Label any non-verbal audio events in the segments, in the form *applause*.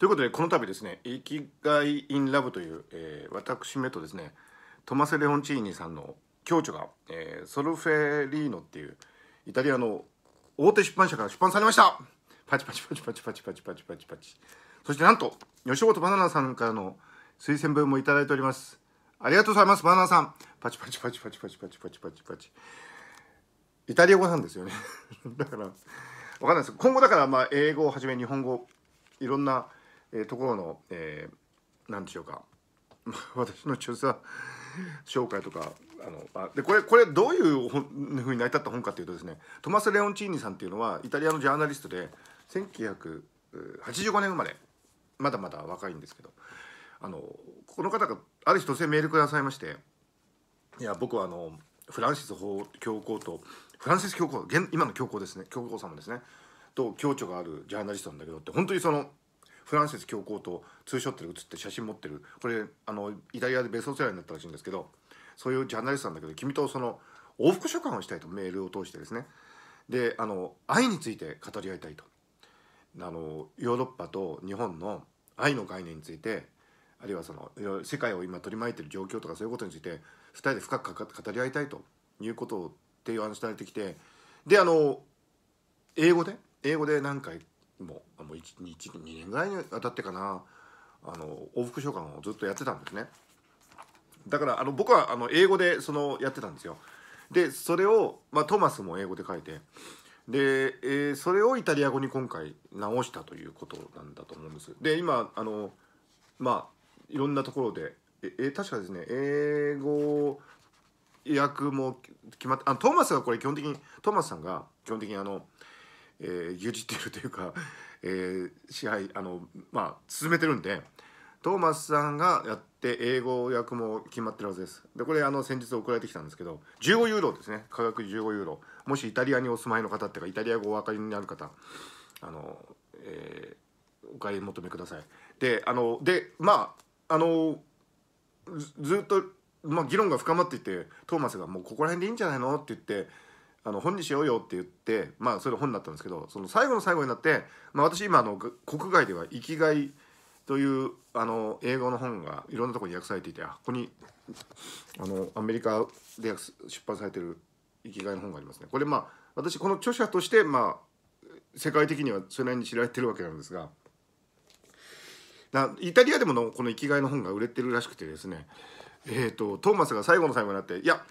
ということでこの度ですね「生きがいインラブという、えー、私めとですねトマセ・レオンチーニさんの共著が、えー、ソルフェリーノっていうイタリアの大手出版社から出版されましたパチパチパチパチパチパチパチパチパチそしてなんと吉本バナナさんからの推薦文もいただいておりますありがとうございますバナナさんパチパチパチパチパチパチパチパチパチイタリア語なんですよね *laughs* だからわかんないです今後だからまあ英語をはじめ日本語いろんなえところの、えー、でしょうか *laughs* 私の著作紹介とかあのあでこれこれどういうふうに成り立った本かというとですねトマス・レオンチーニさんっていうのはイタリアのジャーナリストで1985年生まれまだまだ若いんですけどあのこの方がある日突然メールくださいまして「いや僕はあのフランシス教皇とフランシス教皇現今の教皇ですね教皇様ですねと教著があるジャーナリストなんだけど」って本当にそのフランセス教皇とツーショットで写って写真持ってるこれあのイタリアで別荘世話になったらしいんですけどそういうジャーナリストなんだけど君とその往復書簡をしたいとメールを通してですねであの愛について語り合いたいとあのヨーロッパと日本の愛の概念についてあるいはその世界を今取り巻いてる状況とかそういうことについて2人で深く語り合いたいということを提案されてきてであの英語で英語で何回もうもう 1, 2年ぐらいにわたってかなあの往復書簡をずっとやってたんですねだからあの僕はあの英語でそのやってたんですよでそれを、まあ、トマスも英語で書いてで、えー、それをイタリア語に今回直したということなんだと思うんですで今あのまあいろんなところでえ確かですね英語役も決まってあトーマスがこれ基本的にトーマスさんが基本的にあのえー、牛耳っているというか、えー、支配あのまあ進めてるんでトーマスさんがやって英語訳も決まってるはずですでこれあの先日送られてきたんですけど15ユーロですね価格15ユーロもしイタリアにお住まいの方っていうかイタリア語お分かりになる方あの、えー、お買い求めくださいであのでまああのずっと、まあ、議論が深まっていてトーマスが「もうここら辺でいいんじゃないの?」って言ってあの本にしようよって言ってまあそれ本になったんですけどその最後の最後になって、まあ、私今あの国外では「生きがい」というあの英語の本がいろんなとこに訳されていてここにあのアメリカで出版されてる「生きがい」の本がありますね。これまあ私この著者として、まあ、世界的にはそれなりに知られてるわけなんですがイタリアでものこの「生きがい」の本が売れてるらしくてですねえーとトーマスが最後の最後になって「いや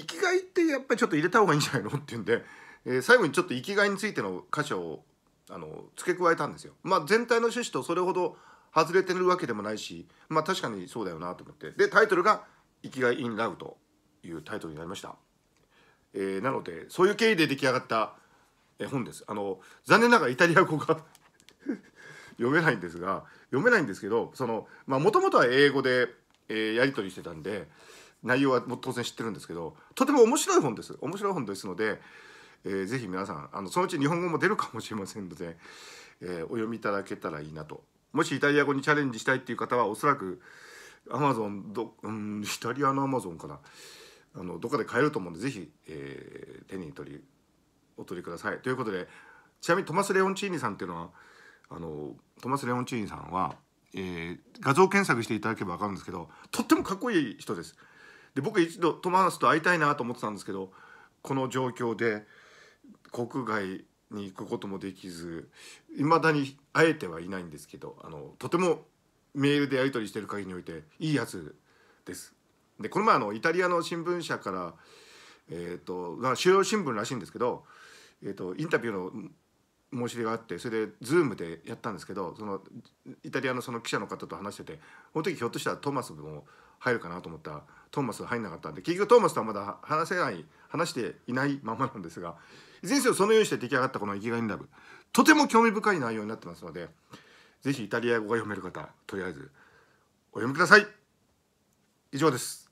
生きがいってやっぱりちょっと入れた方がいいんじゃないのっていうんで、えー、最後にちょっと生きがいについての箇所をあの付け加えたんですよ。まあ、全体の趣旨とそれほど外れてるわけでもないし、まあ、確かにそうだよなと思ってでタイトルが「生きがい in love」というタイトルになりました。えー、なのでそういう経緯で出来上がった本です。あの残念ながらイタリア語が *laughs* 読めないんですが読めないんですけどもともとは英語で、えー、やり取りしてたんで内容はも当然知ってるんですけどとても面白い本です面白い本ですので、えー、ぜひ皆さんあのそのうち日本語も出るかもしれませんので、えー、お読みいただけたらいいなともしイタリア語にチャレンジしたいっていう方はおそらくアマゾンどうんイタリアのアマゾンかなあのどっかで買えると思うんでぜひ、えー、手に取りお取りくださいということでちなみにトマス・レオンチーニさんっていうのはあのトマス・レオンチーニさんは、えー、画像検索していただければ分かるんですけどとってもかっこいい人です。で僕一度トマスと会いたいなと思ってたんですけどこの状況で国外に行くこともできずいまだに会えてはいないんですけどあのとてもメールでやり取りしてる限りにおいていいやつです。でこの前あのイタリアの新聞社から、えーと、主要新聞らしいんですけど、えーと、インタビューの申し出があってそれで Zoom でやったんですけどそのイタリアのその記者の方と話しててこの時ひょっとしたらトマスも入るかなと思ったトーマス入んなかったんで結局トーマスとはまだ話せない話していないままなんですがいずをそのようにして出来上がったこの「生きがいインラブ」とても興味深い内容になってますので是非イタリア語が読める方とりあえずお読みください以上です